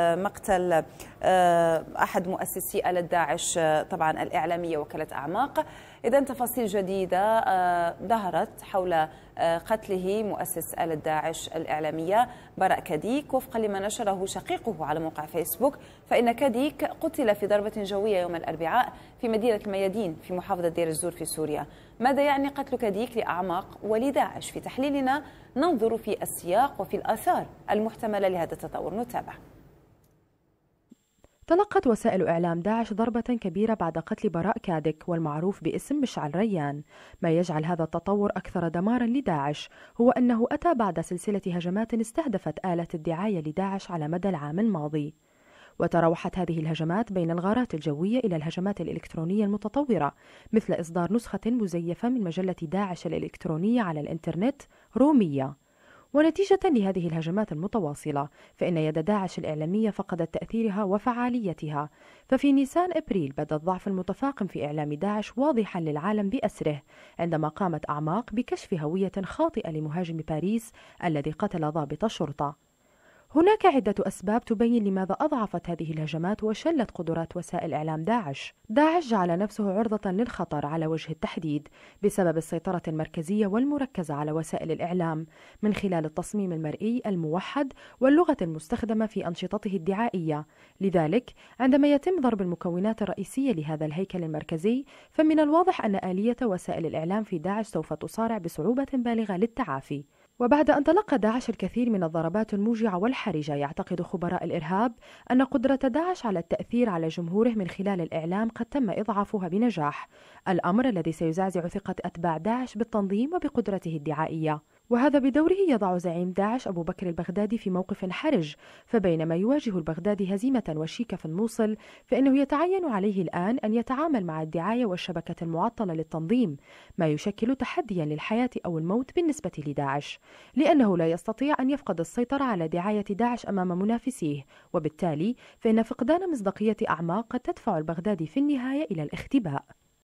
مقتل آه، احد مؤسسي آلة داعش آه، طبعا الاعلاميه وكاله اعماق اذا تفاصيل جديده آه، ظهرت حول قتله مؤسس آلة داعش الاعلاميه براء كديك وفقا لما نشره شقيقه على موقع فيسبوك فان كديك قتل في ضربه جويه يوم الاربعاء في مدينه الميادين في محافظه دير الزور في سوريا ماذا يعني قتل كديك لاعماق ولداعش في تحليلنا ننظر في السياق وفي الاثار المحتمله لهذا التطور نتابع تلقت وسائل إعلام داعش ضربة كبيرة بعد قتل براء كادك والمعروف باسم مشعل ريان ما يجعل هذا التطور أكثر دمارا لداعش هو أنه أتى بعد سلسلة هجمات استهدفت آلة الدعاية لداعش على مدى العام الماضي وتراوحت هذه الهجمات بين الغارات الجوية إلى الهجمات الإلكترونية المتطورة مثل إصدار نسخة مزيفة من مجلة داعش الإلكترونية على الإنترنت رومية ونتيجة لهذه الهجمات المتواصلة فإن يد داعش الإعلامية فقدت تأثيرها وفعاليتها ففي نيسان أبريل بدا الضعف المتفاقم في إعلام داعش واضحا للعالم بأسره عندما قامت أعماق بكشف هوية خاطئة لمهاجم باريس الذي قتل ضابط الشرطة هناك عدة أسباب تبين لماذا أضعفت هذه الهجمات وشلت قدرات وسائل إعلام داعش. داعش جعل نفسه عرضة للخطر على وجه التحديد بسبب السيطرة المركزية والمركزة على وسائل الإعلام من خلال التصميم المرئي الموحد واللغة المستخدمة في أنشطته الدعائية. لذلك عندما يتم ضرب المكونات الرئيسية لهذا الهيكل المركزي فمن الواضح أن آلية وسائل الإعلام في داعش سوف تصارع بصعوبة بالغة للتعافي. وبعد أن تلقى داعش الكثير من الضربات الموجعة والحرجة يعتقد خبراء الإرهاب أن قدرة داعش على التأثير على جمهوره من خلال الإعلام قد تم إضعافها بنجاح الأمر الذي سيزعزع ثقة أتباع داعش بالتنظيم وبقدرته الدعائية وهذا بدوره يضع زعيم داعش أبو بكر البغدادي في موقف حرج فبينما يواجه البغدادي هزيمة وشيكة في الموصل فإنه يتعين عليه الآن أن يتعامل مع الدعاية والشبكة المعطلة للتنظيم ما يشكل تحديا للحياة أو الموت بالنسبة لداعش لأنه لا يستطيع أن يفقد السيطرة على دعاية داعش أمام منافسيه وبالتالي فإن فقدان مصداقية أعماق قد تدفع البغدادي في النهاية إلى الاختباء